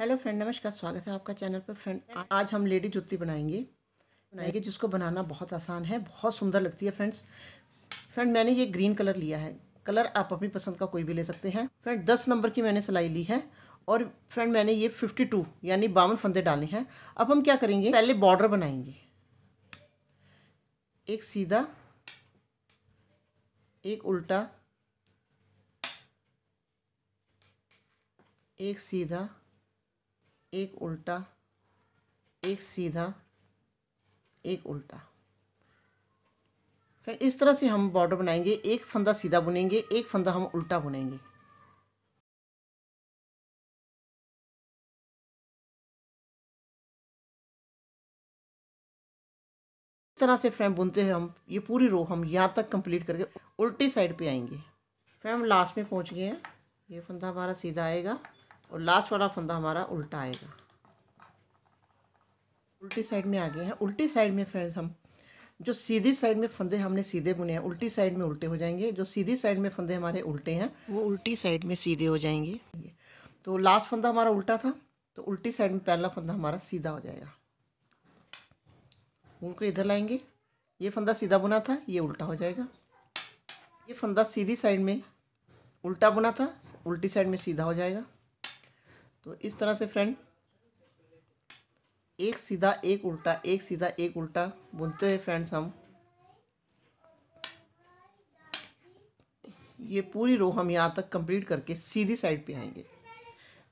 hello friend नमस्कार स्वागत है आपका चैनल पर फ्रेंड आज हम लेडी जुत्ती बनाएंगे बनाएंगे जिसको बनाना बहुत आसान है बहुत सुंदर लगती है फ्रेंड्स फ्रेंड मैंने ये ग्रीन कलर लिया है कलर आप अपनी पसंद का कोई भी ले सकते हैं फ्रेंड दस नंबर की मैंने सिलाई ली है और फ्रेंड मैंने ये फिफ्टी टू यानी बावन फंदे डाले हैं अब हम क्या करेंगे पहले बॉर्डर बनाएंगे एक सीधा एक उल्टा एक सीधा एक उल्टा एक सीधा एक उल्टा फिर इस तरह से हम बॉर्डर बनाएंगे एक फंदा सीधा बुनेंगे एक फंदा हम उल्टा बुनेंगे इस तरह से फ्रेम बुनते हुए हम ये पूरी रो हम यहाँ तक कंप्लीट करके उल्टी साइड पे आएंगे हम लास्ट में पहुँच गए हैं ये फंदा हमारा सीधा आएगा और लास्ट वाला फंदा हमारा उल्टा आएगा उल्टी साइड में आ गए हैं उल्टी साइड में फ्रेंड्स हम जो सीधी साइड में फंदे हमने सीधे बुने हैं उल्टी साइड में उल्टे हो जाएंगे जो सीधी साइड में फंदे हमारे उल्टे हैं वो उल्टी साइड में सीधे हो जाएंगे तो लास्ट फंदा हमारा उल्टा था तो उल्टी साइड में पहला फंदा हमारा सीधा हो जाएगा ऊन को इधर लाएंगे ये फंदा सीधा बुना था ये उल्टा हो जाएगा ये फंदा सीधी साइड में उल्टा बुना था उल्टी साइड में सीधा हो जाएगा तो इस तरह से फ्रेंड एक सीधा एक उल्टा एक सीधा एक उल्टा बुनते हैं फ्रेंड्स हम ये पूरी रो हम यहाँ तक कंप्लीट करके सीधी साइड पे आएंगे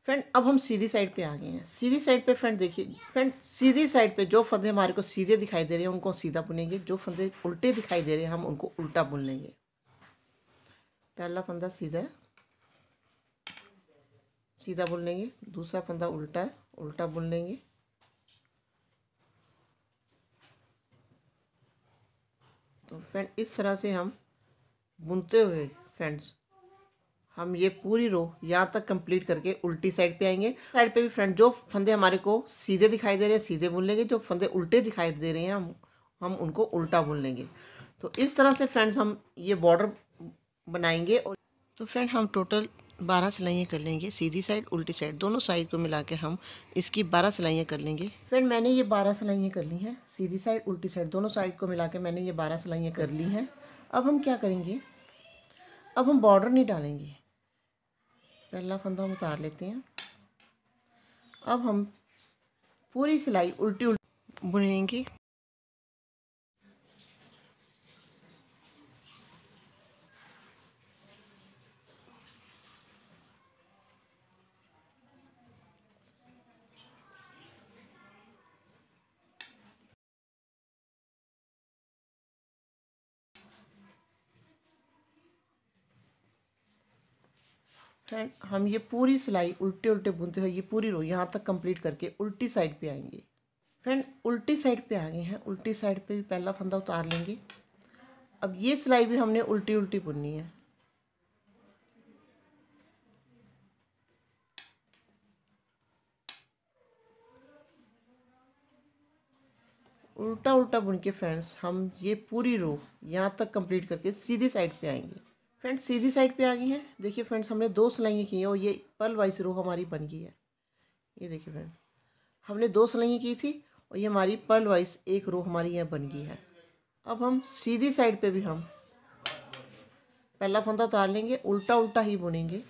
फ्रेंड अब हम सीधी साइड पे आ गए हैं सीधी साइड पे फ्रेंड देखिए फ्रेंड सीधी साइड पे जो फंदे हमारे को सीधे दिखाई दे रहे हैं उनको सीधा बुनेंगे जो फंदे उल्टे दिखाई दे रहे हैं हम उनको उल्टा बुन लेंगे पहला फंदा सीधा है सीधा बुन लेंगे दूसरा फंदा उल्टा है उल्टा बुन लेंगे तो फ्रेंड इस तरह से हम बुनते हुए फ्रेंड्स हम ये पूरी रो यहाँ तक कंप्लीट करके उल्टी साइड पे आएंगे साइड पे भी फ्रेंड जो फंदे हमारे को सीधे दिखाई दे रहे हैं सीधे बुन लेंगे जो फंदे उल्टे दिखाई दे रहे हैं हम हम उनको उल्टा बुन लेंगे तो इस तरह से फ्रेंड्स हम ये बॉर्डर बनाएंगे और तो फ्रेंड हम टोटल बारह सिलाइयाँ कर लेंगे सीधी साइड उल्टी साइड दोनों साइड को मिला के हम इसकी बारह सिलाइयाँ कर लेंगे फ्रेंड मैंने ये बारह सिलाइयाँ कर ली हैं सीधी साइड उल्टी साइड दोनों साइड को मिला के मैंने ये बारह सिलाइयाँ कर ली हैं अब हम क्या करेंगे अब हम बॉर्डर नहीं डालेंगे पहला फंदा हम उतार लेते हैं अब हम पूरी सिलाई उल्टी उल्टी बुनेंगे टाइम अच्छा हम ये पूरी सिलाई उल्टे उल्टे बुनते हुए ये पूरी रो यहाँ तक कंप्लीट करके उल्टी साइड पे आएंगे फ्रेंड उल्टी साइड पे आ गए हैं उल्टी साइड पे भी पहला फंदा उतार लेंगे अब ये सिलाई भी हमने उल्टी उल्टी बुननी है उल्टा उल्टा बुन के फ्रेंड्स हम ये पूरी रो यहाँ तक कंप्लीट करके सीधी साइड पे आएंगे फ्रेंड्स सीधी साइड पे आ गई हैं देखिए फ्रेंड्स हमने दो सिलाइयाँ की हैं और ये पल वाइज रो हमारी बन गई है ये देखिए फ्रेंड हमने दो सिलाइयाँ की थी और ये हमारी पल वाइज एक रो हमारी यहाँ बन गई है अब हम सीधी साइड पे भी हम पहला फंदा उतार लेंगे उल्टा उल्टा ही बुनेंगे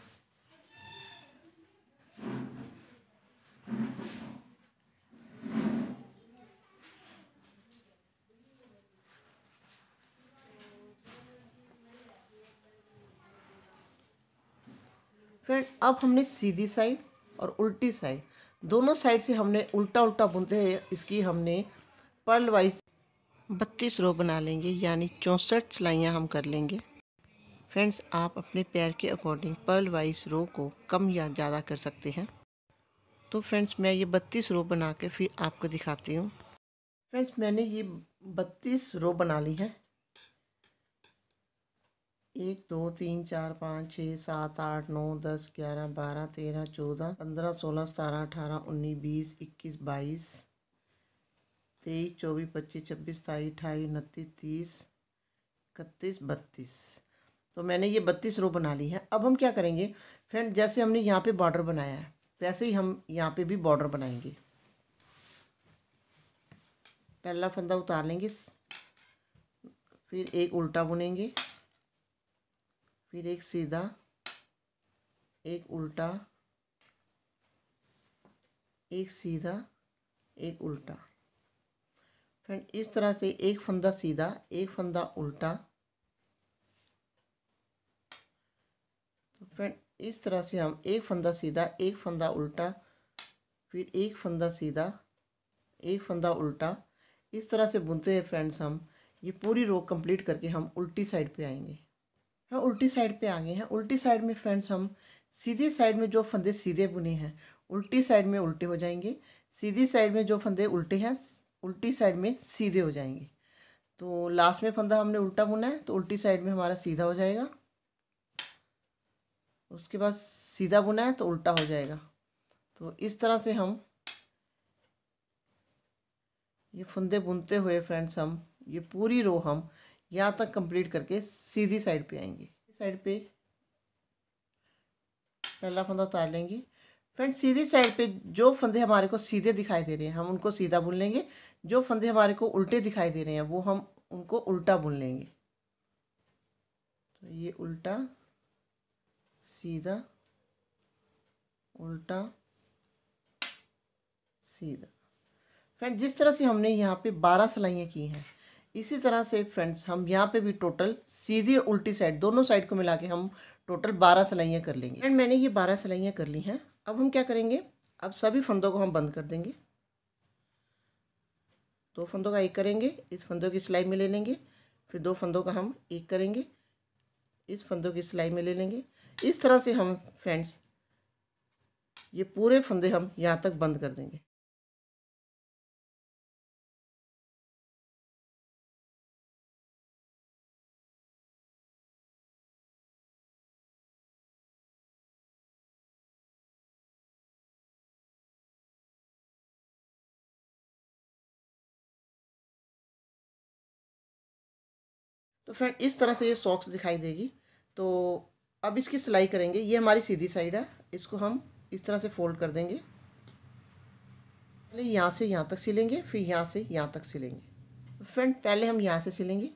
फ्रेंड अब हमने सीधी साइड और उल्टी साइड दोनों साइड से हमने उल्टा उल्टा बुनते हैं इसकी हमने पर्ल वाइज बत्तीस रो बना लेंगे यानी चौंसठ सिलाइयाँ हम कर लेंगे फ्रेंड्स आप अपने पैर के अकॉर्डिंग पर्ल वाइज रो को कम या ज़्यादा कर सकते हैं तो फ्रेंड्स मैं ये बत्तीस रो बना के फिर आपको दिखाती हूँ फ्रेंड्स मैंने ये बत्तीस रो बना ली है एक दो तीन चार पाँच छः सात आठ नौ दस ग्यारह बारह तेरह चौदह पंद्रह सोलह सतारह अठारह उन्नीस बीस इक्कीस बाईस तेईस चौबीस पच्चीस छब्बीस सताईस अठाईस उनतीस तीस इकतीस बत्तीस तो मैंने ये बत्तीस रो बना ली है अब हम क्या करेंगे फ्रेंड जैसे हमने यहाँ पे बॉर्डर बनाया है वैसे ही हम यहाँ पे भी बॉर्डर बनाएंगे पहला फंदा उतार लेंगे फिर एक उल्टा बुनेंगे फिर एक सीधा एक उल्टा एक सीधा एक उल्टा फ्रेंड इस तरह से एक फंदा सीधा एक फंदा उल्टा तो फ्रेंड इस तरह से हम एक फंदा सीधा एक फंदा उल्टा फिर एक फंदा सीधा एक फंदा उल्टा इस तरह से बुनते हैं फ्रेंड्स हम ये पूरी रो कंप्लीट करके हम उल्टी साइड पे आएंगे हम हाँ, उल्टी साइड पे आ गए हैं उल्टी साइड में फ्रेंड्स हम सीधी साइड में जो फंदे सीधे बुने हैं उल्टी साइड में उल्टे हो जाएंगे सीधी साइड में जो फंदे उल्टे हैं उल्टी साइड में सीधे हो जाएंगे तो लास्ट में फंदा हमने उल्टा बुना है तो उल्टी साइड में हमारा सीधा हो जाएगा उसके बाद सीधा बुना है तो उल्टा हो जाएगा तो इस तरह से हम ये फंदे बुनते हुए फ्रेंड्स हम ये पूरी रो हम यहाँ तक कंप्लीट करके सीधी साइड पे आएंगे साइड पे पहला फंदा उतार लेंगे फ्रेंड सीधी साइड पे जो फंदे हमारे को सीधे दिखाई दे रहे हैं हम उनको सीधा बुन लेंगे जो फंदे हमारे को उल्टे दिखाई दे रहे हैं वो हम उनको उल्टा बुन लेंगे तो ये उल्टा सीधा उल्टा सीधा फ्रेंड जिस तरह से हमने यहाँ पे बारह सिलाइयाँ की हैं इसी तरह से फ्रेंड्स हम यहाँ पे भी टोटल सीधी और उल्टी साइड दोनों साइड को मिला के हम टोटल बारह सिलाइयाँ कर लेंगे एंड मैंने ये बारह सिलाइयाँ कर ली हैं अब हम क्या करेंगे अब सभी फंदों को हम बंद कर देंगे दो फंदों का एक करेंगे इस फंदों की सिलाई में ले लेंगे फिर दो फंदों का हम एक करेंगे इस फंदों की सिलाई में ले लेंगे इस तरह से हम फ्रेंड्स ये पूरे फंदे हम यहाँ तक बंद कर देंगे तो फ्रेंड इस तरह से ये सॉक्स दिखाई देगी तो अब इसकी सिलाई करेंगे ये हमारी सीधी साइड है इसको हम इस तरह से फोल्ड कर देंगे पहले यहाँ से यहाँ तक सिलेंगे फिर यहाँ से यहाँ तक सिलेंगे फ्रेंड तो पहले हम यहाँ से सिलेंगे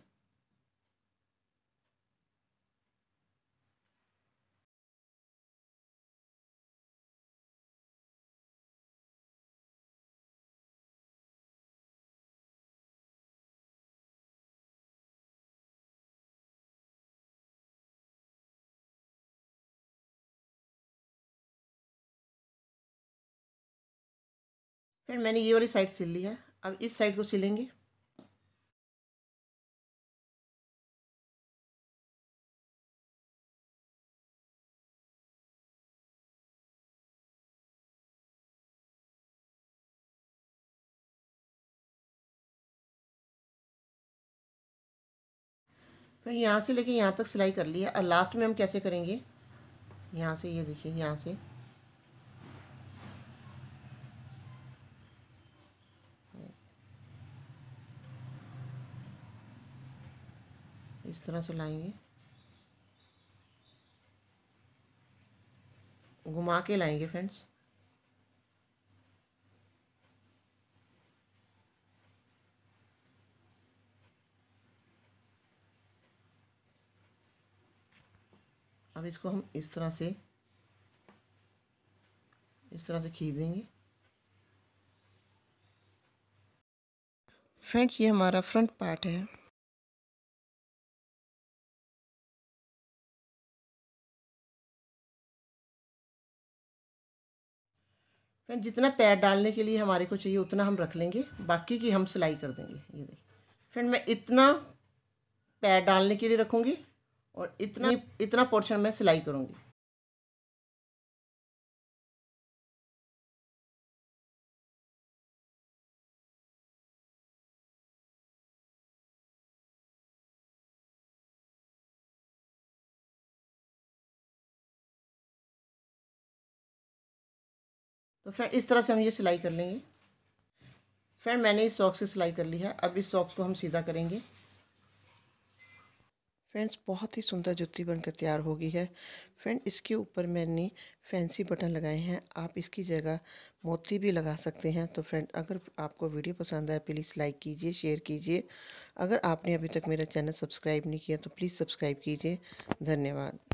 फिर मैंने ये वाली साइड सिल ली है अब इस साइड को सिलेंगे फिर यहाँ से लेके यहाँ तक सिलाई कर ली है और लास्ट में हम कैसे करेंगे यहाँ से ये देखिए यहाँ से इस तरह से लाएंगे घुमा के लाएंगे फ्रेंड्स अब इसको हम इस तरह से इस तरह से खींच देंगे फ्रेंड्स ये हमारा फ्रंट पार्ट है फ्रेंड जितना पैर डालने के लिए हमारे को चाहिए उतना हम रख लेंगे बाकी की हम सिलाई कर देंगे ये देखिए फ्रेंड मैं इतना पैर डालने के लिए रखूँगी और इतना इतना पोर्शन मैं सिलाई करूँगी तो फ्रेंड इस तरह से हम ये सिलाई कर लेंगे फ्रेंड मैंने इस सॉक्स से सिलाई कर ली है अब इस सॉक्स को हम सीधा करेंगे फ्रेंड्स बहुत ही सुंदर जुत्ती बनकर तैयार हो गई है फ्रेंड इसके ऊपर मैंने फैंसी बटन लगाए हैं आप इसकी जगह मोती भी लगा सकते हैं तो फ्रेंड अगर आपको वीडियो पसंद आए प्लीज़ लाइक कीजिए शेयर कीजिए अगर आपने अभी तक मेरा चैनल सब्सक्राइब नहीं किया तो प्लीज़ सब्सक्राइब कीजिए धन्यवाद